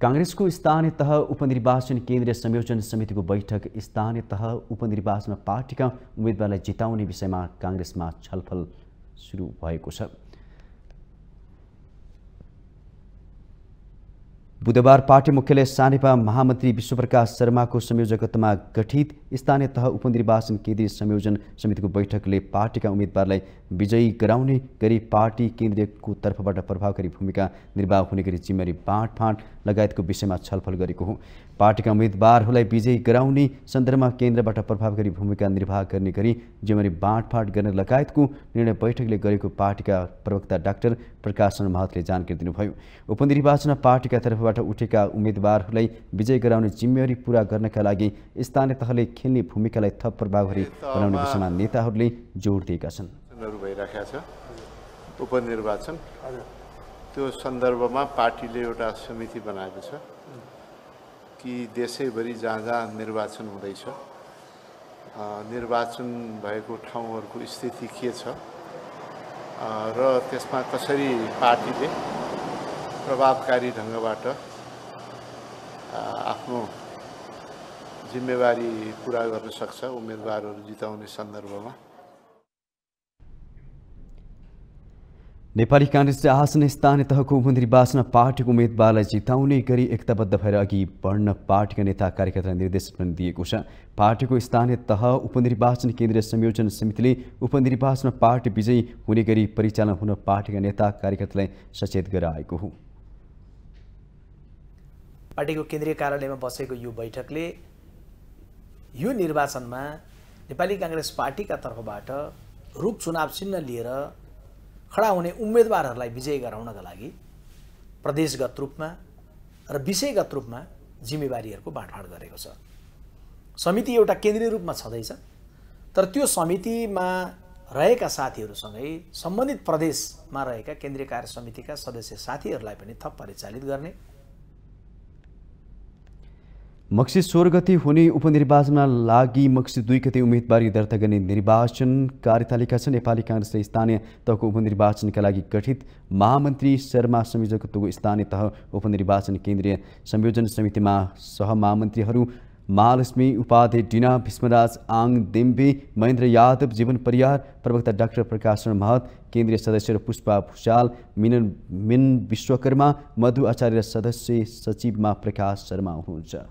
काङ्ग्रेसको स्थानीय तह उपनिर्वाचन केन्द्रीय संयोजन समितिको बैठक स्थानीय तह उपनिर्वाचनमा पार्टीका उम्मेद्वारलाई जिताउने विषयमा काङ्ग्रेसमा छलफल सुरु भएको छ बुधबार पार्टी मुख्यालय सानेपा महामन्त्री विश्वप्रकाश शर्माको संयोजकत्वमा गठित स्थानीय तह उपनिर्वाचन केन्द्रीय संयोजन समितिको बैठकले पार्टीका उम्मेद्वारलाई विजयी गराउने गरी पार्टी केन्द्रको तर्फबाट प्रभावकारी भूमिका निर्वाह हुने गरी जिम्मेवारी बाँडफाँड लगायतको विषयमा छलफल गरेको हो पार्टीका उम्मेद्वारहरूलाई विजयी गराउने सन्दर्भमा केन्द्रबाट प्रभावकारी भूमिका निर्वाह गर्ने गरी जिम्मेवारी बाँडफाँड गर्ने लगायतको निर्णय बैठकले गरेको पार्टीका प्रवक्ता डाक्टर प्रकाश महतले जानकारी दिनुभयो उपनिर्वाचनमा पार्टीका तर्फबाट उठेका उम्मेद्वारहरूलाई विजय गराउने जिम्मेवारी पुरा गर्नका लागि स्थानीय तहले खेल्ने भूमिकालाई थप प्रभावकारी बनाउने विषयमा नेताहरूले जोड दिएका छन् उपनिर्वाचन त्यो सन्दर्भमा पार्टीले एउटा समिति बनाएको छ कि देशैभरि जहाँ जहाँ निर्वाचन हुँदैछ निर्वाचन भएको ठाउँहरूको स्थिति के छ र त्यसमा कसरी पार्टीले प्रभावकारी ढङ्गबाट आफ्नो जिम्मेवारी पुरा गर्न सक्छ उम्मेदवारहरू जिताउने सन्दर्भमा नेपाली काङ्ग्रेसले आसन स्थानीय तहको उपनिर्वाचनमा पार्टीको उम्मेद्वारलाई जिताउने गरी एकताबद्ध भएर अघि बढ्न पार्टीका नेता कार्यकर्ता निर्देशन पनि दिएको छ पार्टीको स्थानीय तह उपनिर्वाचन केन्द्रीय संयोजन समितिले उपनिर्वाचनमा पार्टी विजयी हुने गरी परिचालन हुन पार्टीका नेता कार्यकर्तालाई सचेत गराएको हो पार्टीको केन्द्रीय कार्यालयमा बसेको यो बैठकले यो निर्वाचनमा नेपाली काङ्ग्रेस पार्टीका तर्फबाट रूप चुनाव चिन्ह लिएर खडा हुने उम्मेदवारहरूलाई विजय गराउनका लागि प्रदेशगत रूपमा र विषयगत रूपमा जिम्मेवारीहरूको बाँडफाँड गरेको छ समिति एउटा केन्द्रीय रूपमा छँदैछ तर त्यो समितिमा रहेका साथीहरूसँगै सम्बन्धित प्रदेशमा रहेका केन्द्रीय कार्य समितिका सदस्य साथीहरूलाई पनि थप परिचालित गर्ने मक्सी सोह्र गति हुने उपनिर्वाचनमा लागि मक्सी दुई गति उम्मेदवारी दर्ता गर्ने निर्वाचन कार्यतालिका छ नेपाली काङ्ग्रेस स्थानीय तहको उपनिर्वाचनका लागि गठित महामन्त्री शर्मा संयोजकत्वको स्थानीय तह उपनिर्वाचन केन्द्रीय संयोजन समितिमा सहमहामन्त्रीहरू महालक्ष्मी उपाधि डिना भीष्मराज आङ देम्बे महेन्द्र यादव जीवन परियार प्रवक्ता डाक्टर प्रकाश महत केन्द्रीय सदस्य पुष्पा भुषाल मिनन मिन विश्वकर्मा मधु आचार्य सदस्य सचिवमा प्रकाश शर्मा हुनुहुन्छ